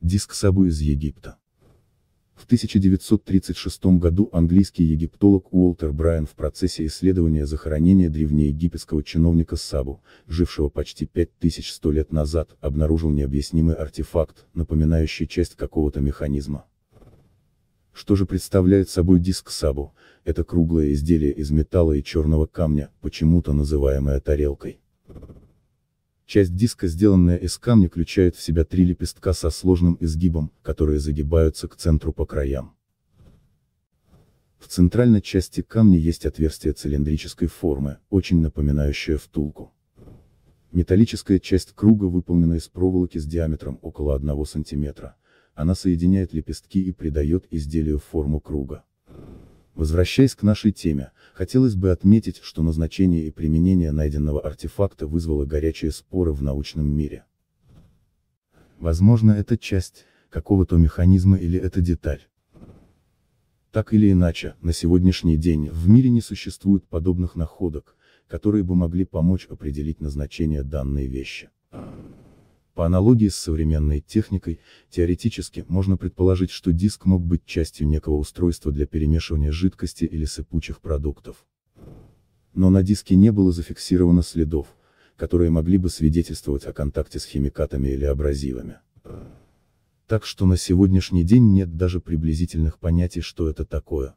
Диск Сабу из Египта. В 1936 году английский египтолог Уолтер Брайан в процессе исследования захоронения древнеегипетского чиновника Сабу, жившего почти 5100 лет назад, обнаружил необъяснимый артефакт, напоминающий часть какого-то механизма. Что же представляет собой диск Сабу? Это круглое изделие из металла и черного камня, почему-то называемое тарелкой. Часть диска, сделанная из камня, включает в себя три лепестка со сложным изгибом, которые загибаются к центру по краям. В центральной части камня есть отверстие цилиндрической формы, очень напоминающее втулку. Металлическая часть круга выполнена из проволоки с диаметром около 1 см. Она соединяет лепестки и придает изделию форму круга. Возвращаясь к нашей теме, хотелось бы отметить, что назначение и применение найденного артефакта вызвало горячие споры в научном мире. Возможно это часть, какого-то механизма или это деталь. Так или иначе, на сегодняшний день в мире не существует подобных находок, которые бы могли помочь определить назначение данной вещи. По аналогии с современной техникой, теоретически можно предположить, что диск мог быть частью некого устройства для перемешивания жидкости или сыпучих продуктов. Но на диске не было зафиксировано следов, которые могли бы свидетельствовать о контакте с химикатами или абразивами. Так что на сегодняшний день нет даже приблизительных понятий, что это такое.